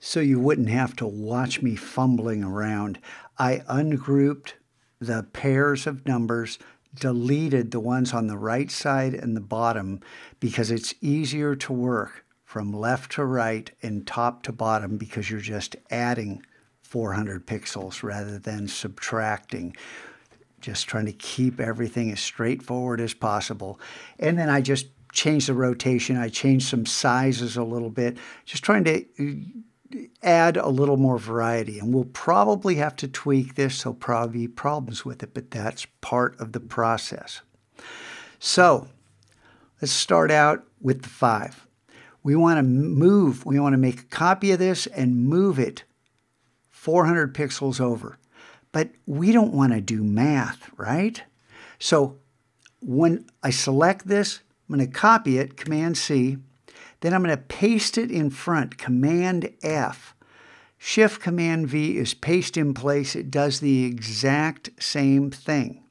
so you wouldn't have to watch me fumbling around. I ungrouped the pairs of numbers, deleted the ones on the right side and the bottom because it's easier to work from left to right and top to bottom because you're just adding 400 pixels rather than subtracting. Just trying to keep everything as straightforward as possible. And then I just changed the rotation. I changed some sizes a little bit, just trying to add a little more variety. And we'll probably have to tweak this, there'll probably be problems with it, but that's part of the process. So let's start out with the five. We want to move, we want to make a copy of this and move it 400 pixels over. But we don't want to do math, right? So when I select this, I'm going to copy it, Command C, then I'm going to paste it in front, Command F. Shift Command V is paste in place. It does the exact same thing.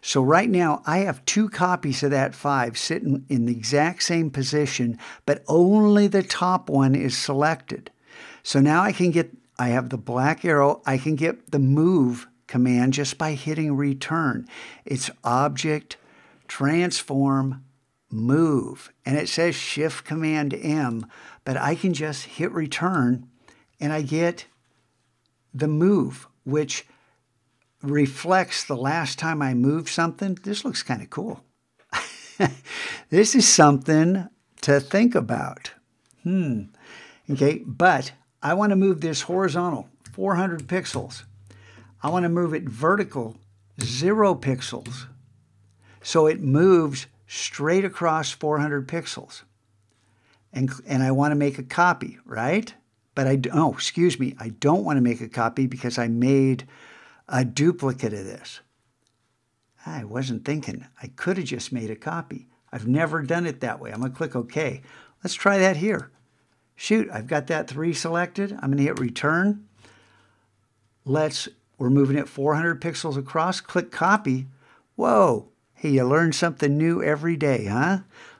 So right now I have two copies of that five sitting in the exact same position, but only the top one is selected. So now I can get, I have the black arrow, I can get the move command just by hitting return. It's object, transform, move. And it says Shift Command M, but I can just hit return and I get the move, which reflects the last time I moved something. This looks kind of cool. this is something to think about. Hmm. Okay, but I want to move this horizontal 400 pixels. I want to move it vertical 0 pixels. So it moves straight across 400 pixels. And, and I want to make a copy, right? But I, oh, excuse me, I don't want to make a copy because I made a duplicate of this. I wasn't thinking. I could have just made a copy. I've never done it that way. I'm going to click OK. Let's try that here. Shoot, I've got that 3 selected. I'm going to hit return. Let's, we're moving it 400 pixels across. Click copy. Whoa, Hey, you learn something new every day, huh?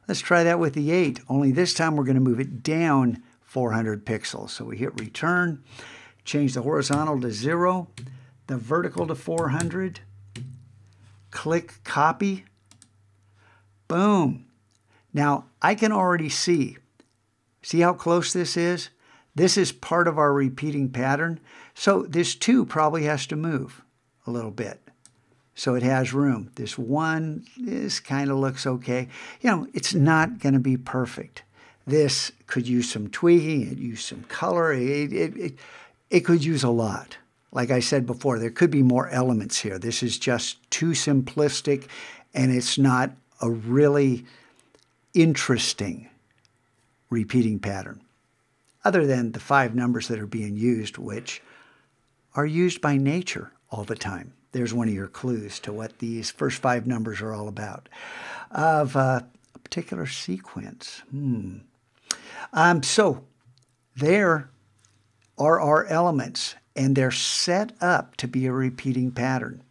Let's try that with the 8, only this time we're going to move it down 400 pixels. So we hit return, change the horizontal to 0, the vertical to 400, click copy, boom. Now, I can already see, see how close this is? This is part of our repeating pattern, so this 2 probably has to move a little bit so it has room. This one, this kind of looks okay. You know, it's not going to be perfect. This could use some tweaking, it use some color, it, it, it, it could use a lot. Like I said before, there could be more elements here. This is just too simplistic and it's not a really interesting repeating pattern, other than the five numbers that are being used, which are used by nature all the time there's one of your clues to what these first five numbers are all about. Of uh, a particular sequence. Hmm. Um, so there are our elements, and they're set up to be a repeating pattern.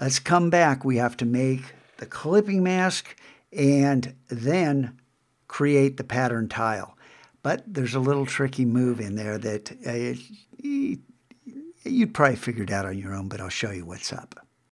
Let's come back. We have to make the clipping mask and then create the pattern tile. But there's a little tricky move in there that uh, You'd probably figure it out on your own, but I'll show you what's up.